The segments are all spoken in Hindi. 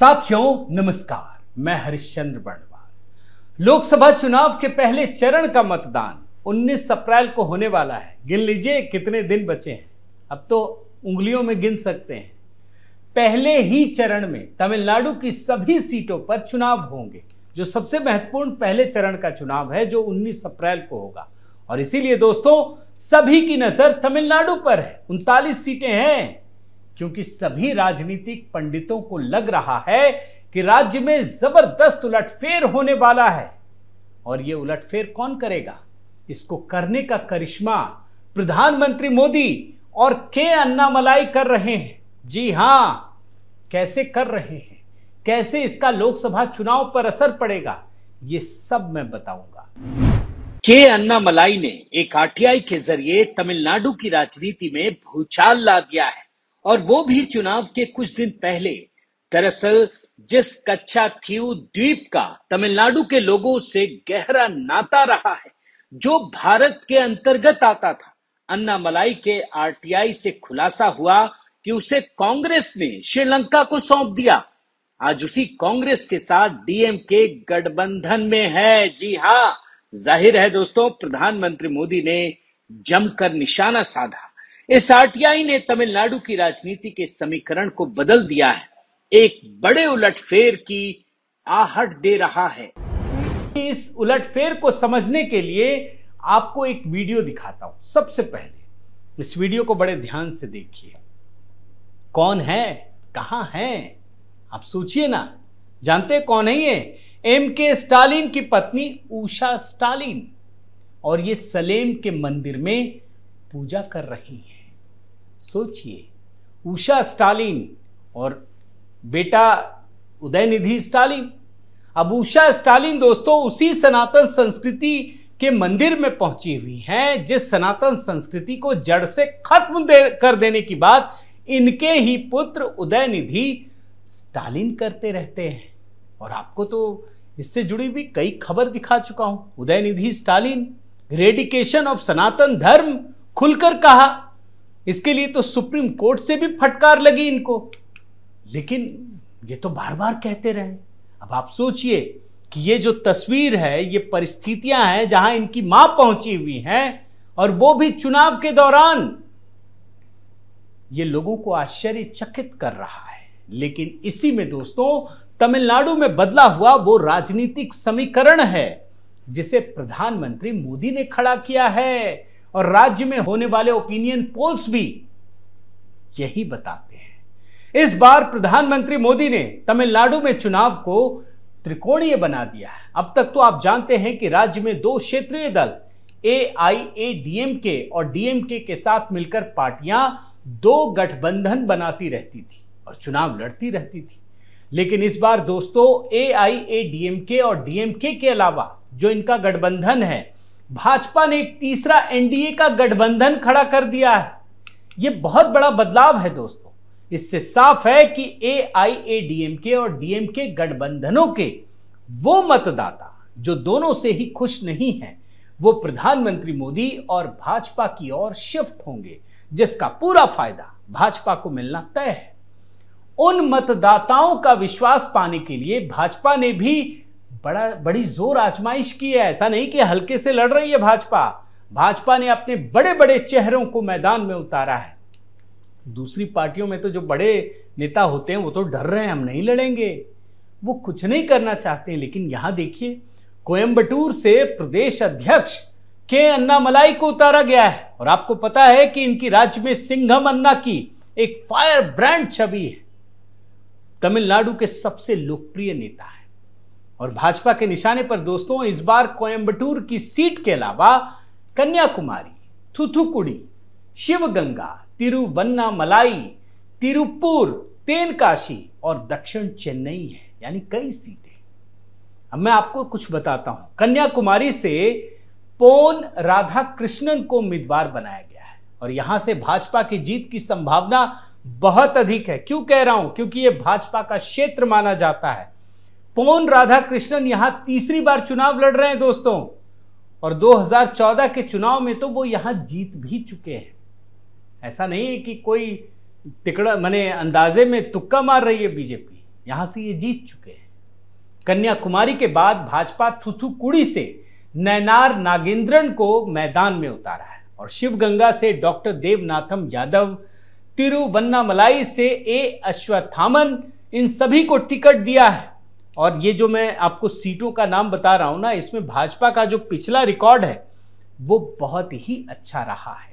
साथियों नमस्कार मैं हरिश्चंद्र बर्णवाल लोकसभा चुनाव के पहले चरण का मतदान 19 अप्रैल को होने वाला है गिन लीजिए कितने दिन बचे हैं अब तो उंगलियों में गिन सकते हैं पहले ही चरण में तमिलनाडु की सभी सीटों पर चुनाव होंगे जो सबसे महत्वपूर्ण पहले चरण का चुनाव है जो 19 अप्रैल को होगा और इसीलिए दोस्तों सभी की नजर तमिलनाडु पर है उनतालीस सीटें हैं क्योंकि सभी राजनीतिक पंडितों को लग रहा है कि राज्य में जबरदस्त उलटफेर होने वाला है और ये उलटफेर कौन करेगा इसको करने का करिश्मा प्रधानमंत्री मोदी और के अन्नामलाई कर रहे हैं जी हां कैसे कर रहे हैं कैसे इसका लोकसभा चुनाव पर असर पड़ेगा ये सब मैं बताऊंगा के अन्ना मलाई ने एक आरटीआई के जरिए तमिलनाडु की राजनीति में भूचाल ला दिया है और वो भी चुनाव के कुछ दिन पहले दरअसल जिस कच्चा थी द्वीप का तमिलनाडु के लोगों से गहरा नाता रहा है जो भारत के अंतर्गत आता था अन्ना मलाई के आरटीआई से खुलासा हुआ कि उसे कांग्रेस ने श्रीलंका को सौंप दिया आज उसी कांग्रेस के साथ डीएम के गठबंधन में है जी हाँ जाहिर है दोस्तों प्रधानमंत्री मोदी ने जमकर निशाना साधा इस आरटीआई ने तमिलनाडु की राजनीति के समीकरण को बदल दिया है एक बड़े उलटफेर की आहट दे रहा है इस उलटफेर को समझने के लिए आपको एक वीडियो दिखाता हूं सबसे पहले इस वीडियो को बड़े ध्यान से देखिए कौन है कहां है आप सोचिए ना जानते कौन है ये एम के स्टालिन की पत्नी उषा स्टालिन और ये सलेम के मंदिर में पूजा कर रही है सोचिए उषा स्टालिन और बेटा उदयनिधि स्टालिन अब उषा स्टालिन दोस्तों उसी सनातन संस्कृति के मंदिर में पहुंची हुई हैं जिस सनातन संस्कृति को जड़ से खत्म दे, कर देने की बात इनके ही पुत्र उदयनिधि स्टालिन करते रहते हैं और आपको तो इससे जुड़ी भी कई खबर दिखा चुका हूं उदयनिधि स्टालिन रेडिकेशन ऑफ सनातन धर्म खुलकर कहा इसके लिए तो सुप्रीम कोर्ट से भी फटकार लगी इनको लेकिन ये तो बार बार कहते रहे अब आप सोचिए कि ये जो तस्वीर है ये परिस्थितियां हैं जहां इनकी मां पहुंची हुई हैं और वो भी चुनाव के दौरान ये लोगों को आश्चर्यचकित कर रहा है लेकिन इसी में दोस्तों तमिलनाडु में बदला हुआ वो राजनीतिक समीकरण है जिसे प्रधानमंत्री मोदी ने खड़ा किया है और राज्य में होने वाले ओपिनियन पोल्स भी यही बताते हैं इस बार प्रधानमंत्री मोदी ने तमिलनाडु में चुनाव को त्रिकोणीय बना दिया है अब तक तो आप जानते हैं कि राज्य में दो क्षेत्रीय दल ए आई ए डीएमके और डीएमके के साथ मिलकर पार्टियां दो गठबंधन बनाती रहती थी और चुनाव लड़ती रहती थी लेकिन इस बार दोस्तों ए आई ए डीएमके और डीएमके के अलावा जो इनका गठबंधन है भाजपा ने एक तीसरा एनडीए का गठबंधन खड़ा कर दिया है यह बहुत बड़ा बदलाव है दोस्तों इससे साफ है कि एआईएडीएमके और डीएमके गठबंधनों के वो मतदाता जो दोनों से ही खुश नहीं है वो प्रधानमंत्री मोदी और भाजपा की ओर शिफ्ट होंगे जिसका पूरा फायदा भाजपा को मिलना तय है उन मतदाताओं का विश्वास पाने के लिए भाजपा ने भी बड़ा बड़ी जोर आजमाइश की है ऐसा नहीं कि हल्के से लड़ रही है भाजपा भाजपा ने अपने बड़े बड़े चेहरों को मैदान में उतारा है दूसरी पार्टियों में तो जो बड़े नेता होते हैं वो तो डर रहे हैं हम नहीं लड़ेंगे वो कुछ नहीं करना चाहते लेकिन यहां देखिए कोयम्बटूर से प्रदेश अध्यक्ष के अन्ना मलाई को उतारा गया है और आपको पता है कि इनकी राज्य में सिंघम अन्ना की एक फायर ब्रांड छवि है तमिलनाडु के सबसे लोकप्रिय नेता है और भाजपा के निशाने पर दोस्तों इस बार कोयम्बटूर की सीट के अलावा कन्याकुमारी थुथुकुड़ी शिवगंगा तिरुवन्नामलाई तिरुपुर तेनकाशी और दक्षिण चेन्नई है यानी कई सीटें अब मैं आपको कुछ बताता हूं कन्याकुमारी से पोन राधा कृष्णन को उम्मीदवार बनाया गया है और यहां से भाजपा की जीत की संभावना बहुत अधिक है क्यों कह रहा हूं क्योंकि यह भाजपा का क्षेत्र माना जाता है पोन राधाकृष्णन यहां तीसरी बार चुनाव लड़ रहे हैं दोस्तों और 2014 के चुनाव में तो वो यहां जीत भी चुके हैं ऐसा नहीं है कि कोई तिकड़ा मैंने अंदाजे में तुक्का मार रही है बीजेपी यहां से ये जीत चुके हैं कन्याकुमारी के बाद भाजपा थुथुकुड़ी से नैनार नागेंद्रन को मैदान में उतारा है और शिवगंगा से डॉक्टर देवनाथम यादव तिरुवन्नामलाई से ए अश्वत्थामन इन सभी को टिकट दिया है और ये जो मैं आपको सीटों का नाम बता रहा हूँ ना इसमें भाजपा का जो पिछला रिकॉर्ड है वो बहुत ही अच्छा रहा है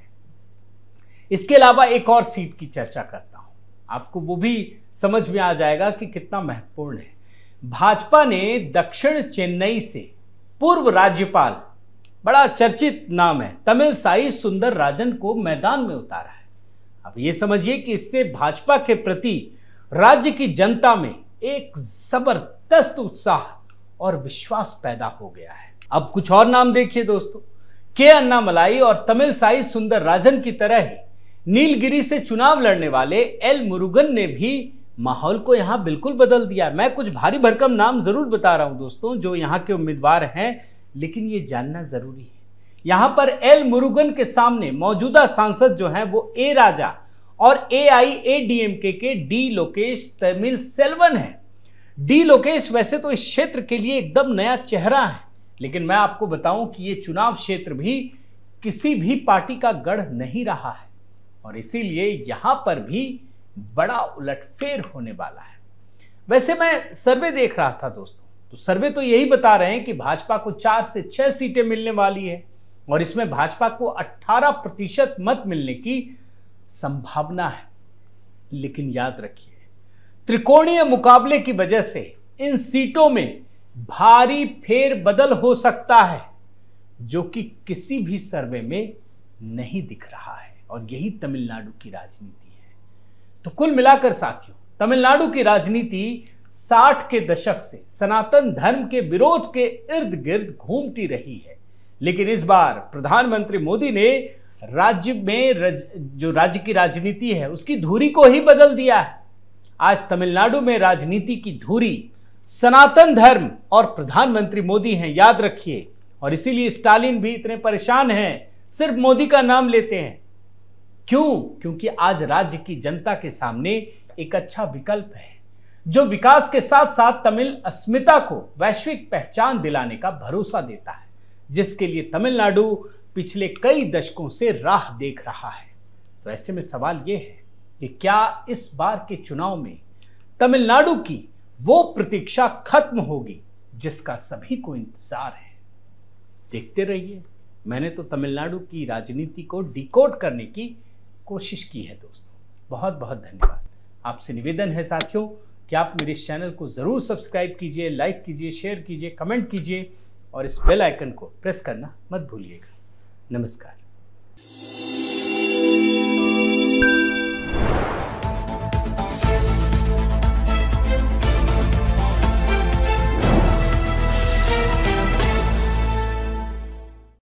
इसके अलावा एक और सीट की चर्चा करता हूँ आपको वो भी समझ में आ जाएगा कि कितना महत्वपूर्ण है भाजपा ने दक्षिण चेन्नई से पूर्व राज्यपाल बड़ा चर्चित नाम है तमिल साई सुंदर राजन को मैदान में उतारा है अब ये समझिए कि इससे भाजपा के प्रति राज्य की जनता में एक जबरदस्त उत्साह और विश्वास पैदा हो गया है अब कुछ और नाम देखिए दोस्तों के अन्नामलाई और तमिल साई सुंदर राजन की तरह ही नीलगिरी से चुनाव लड़ने वाले एल मुरुगन ने भी माहौल को यहां बिल्कुल बदल दिया मैं कुछ भारी भरकम नाम जरूर बता रहा हूं दोस्तों जो यहाँ के उम्मीदवार हैं लेकिन ये जानना जरूरी है यहां पर एल मुरुगन के सामने मौजूदा सांसद जो हैं वो ए राजा और ए आई ए डी एम के के डी लोकेश तमिल सेल्वन है डी लोकेश वैसे तो इस क्षेत्र के लिए एकदम नया चेहरा है लेकिन मैं आपको बताऊं कि ये चुनाव क्षेत्र भी किसी भी पार्टी का गढ़ नहीं रहा है और इसीलिए यहां पर भी बड़ा उलटफेर होने वाला है वैसे मैं सर्वे देख रहा था दोस्तों तो सर्वे तो यही बता रहे हैं कि भाजपा को चार से छह सीटें मिलने वाली है और इसमें भाजपा को 18 प्रतिशत मत मिलने की संभावना है लेकिन याद रखिए त्रिकोणीय मुकाबले की वजह से इन सीटों में भारी फेर बदल हो सकता है जो कि किसी भी सर्वे में नहीं दिख रहा है और यही तमिलनाडु की राजनीति है तो कुल मिलाकर साथियों तमिलनाडु की राजनीति साठ के दशक से सनातन धर्म के विरोध के इर्द गिर्द घूमती रही है लेकिन इस बार प्रधानमंत्री मोदी ने राज्य में रज, जो राज्य की राजनीति है उसकी धुरी को ही बदल दिया है आज तमिलनाडु में राजनीति की धुरी सनातन धर्म और प्रधानमंत्री मोदी हैं याद रखिए और इसीलिए स्टालिन भी इतने परेशान हैं सिर्फ मोदी का नाम लेते हैं क्यों क्योंकि आज राज्य की जनता के सामने एक अच्छा विकल्प है जो विकास के साथ साथ तमिल अस्मिता को वैश्विक पहचान दिलाने का भरोसा देता है जिसके लिए तमिलनाडु पिछले कई दशकों से राह देख रहा है तो ऐसे में सवाल यह है कि क्या इस बार के चुनाव में तमिलनाडु की वो प्रतीक्षा खत्म होगी जिसका सभी को इंतजार है देखते रहिए मैंने तो तमिलनाडु की राजनीति को डिकोड करने की कोशिश की है दोस्तों बहुत बहुत धन्यवाद आपसे निवेदन है साथियों कि आप मेरे इस चैनल को ज़रूर सब्सक्राइब कीजिए लाइक कीजिए शेयर कीजिए कमेंट कीजिए और इस बेल आइकन को प्रेस करना मत भूलिएगा नमस्कार